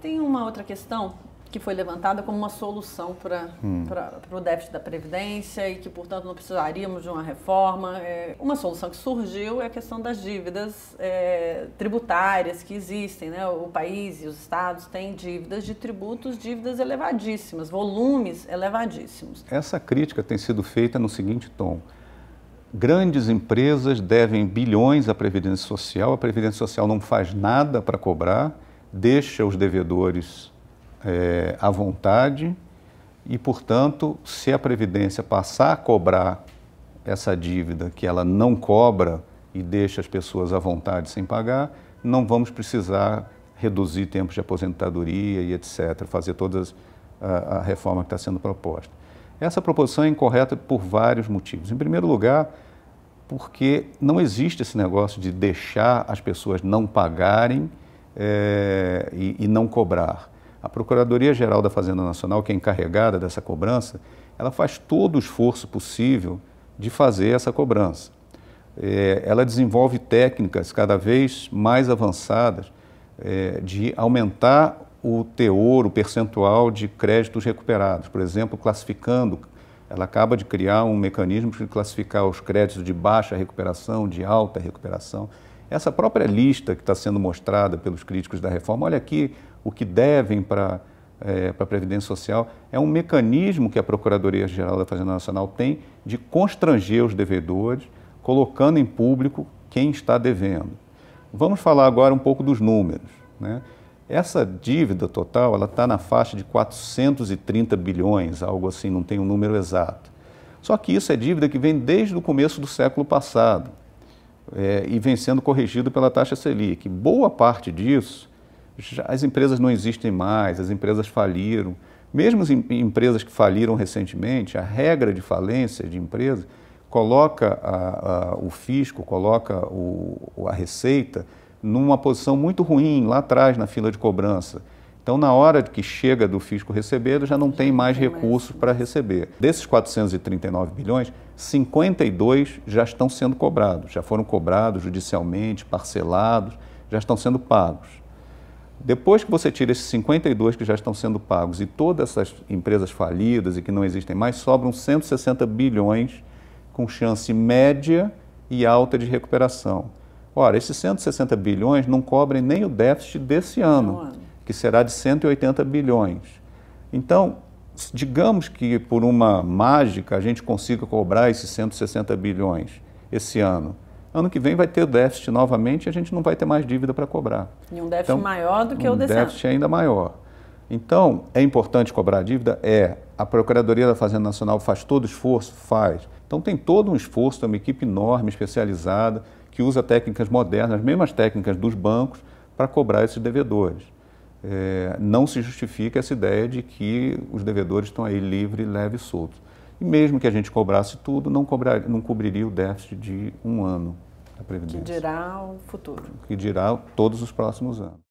Tem uma outra questão que foi levantada como uma solução para hum. o déficit da Previdência e que, portanto, não precisaríamos de uma reforma. É, uma solução que surgiu é a questão das dívidas é, tributárias que existem. Né? O país e os estados têm dívidas de tributos, dívidas elevadíssimas, volumes elevadíssimos. Essa crítica tem sido feita no seguinte tom. Grandes empresas devem bilhões à Previdência Social, a Previdência Social não faz nada para cobrar deixa os devedores é, à vontade e, portanto, se a Previdência passar a cobrar essa dívida que ela não cobra e deixa as pessoas à vontade sem pagar, não vamos precisar reduzir tempos de aposentadoria e etc., fazer toda a, a reforma que está sendo proposta. Essa proposição é incorreta por vários motivos. Em primeiro lugar, porque não existe esse negócio de deixar as pessoas não pagarem é, e, e não cobrar. A Procuradoria-Geral da Fazenda Nacional, que é encarregada dessa cobrança, ela faz todo o esforço possível de fazer essa cobrança. É, ela desenvolve técnicas cada vez mais avançadas é, de aumentar o teor, o percentual de créditos recuperados. Por exemplo, classificando, ela acaba de criar um mecanismo para classificar os créditos de baixa recuperação, de alta recuperação. Essa própria lista que está sendo mostrada pelos críticos da reforma, olha aqui o que devem para é, para a Previdência Social, é um mecanismo que a Procuradoria-Geral da Fazenda Nacional tem de constranger os devedores, colocando em público quem está devendo. Vamos falar agora um pouco dos números. Né? Essa dívida total ela está na faixa de 430 bilhões, algo assim, não tem um número exato. Só que isso é dívida que vem desde o começo do século passado é, e vem sendo corrigido pela taxa Selic. Boa parte disso, já, as empresas não existem mais, as empresas faliram. Mesmo as em, empresas que faliram recentemente, a regra de falência de empresa coloca a, a, o fisco, coloca o, a receita numa posição muito ruim lá atrás na fila de cobrança. Então, na hora que chega do fisco receber, já não tem mais recursos para receber. Desses 439 bilhões, 52 já estão sendo cobrados, já foram cobrados judicialmente, parcelados, já estão sendo pagos. Depois que você tira esses 52 que já estão sendo pagos e todas essas empresas falidas e que não existem mais, sobram 160 bilhões com chance média e alta de recuperação. Ora, esses 160 bilhões não cobrem nem o déficit desse ano, é. que será de 180 bilhões. Então, digamos que por uma mágica a gente consiga cobrar esses 160 bilhões esse ano. Ano que vem vai ter déficit novamente e a gente não vai ter mais dívida para cobrar. E um déficit então, maior do que um o desse déficit ano. ainda maior. Então, é importante cobrar a dívida? É. A Procuradoria da Fazenda Nacional faz todo o esforço? Faz. Então, tem todo um esforço, tem é uma equipe enorme, especializada, que usa técnicas modernas, as mesmas técnicas dos bancos, para cobrar esses devedores é, não se justifica essa ideia de que os devedores estão aí livre, leve e solto. E mesmo que a gente cobrasse tudo, não, cobrar, não cobriria o déficit de um ano da Previdência. Que dirá o futuro. Que dirá todos os próximos anos.